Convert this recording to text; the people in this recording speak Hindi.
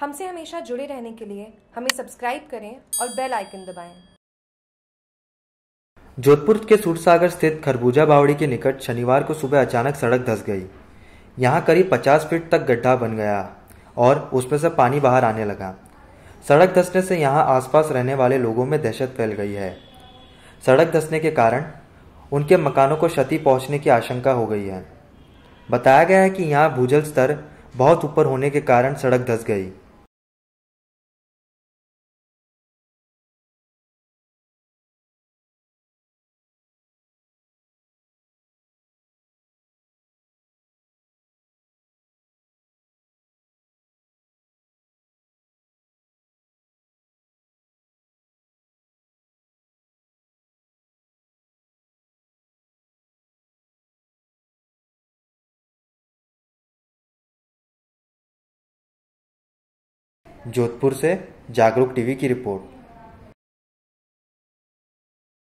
हमसे हमेशा जुड़े रहने के लिए हमें सब्सक्राइब करें और बेल आइकन दबाएं। जोधपुर के सूरसागर स्थित खरबूजा बावड़ी के निकट शनिवार को सुबह अचानक सड़क धस गई यहाँ करीब 50 फीट तक गड्ढा बन गया और उसमें से पानी बाहर आने लगा सड़क धसने से यहाँ आसपास रहने वाले लोगों में दहशत फैल गई है सड़क धसने के कारण उनके मकानों को क्षति पहुंचने की आशंका हो गई है बताया गया है कि यहाँ भूजल स्तर बहुत ऊपर होने के कारण सड़क धस गई जोधपुर से जागरूक टीवी की रिपोर्ट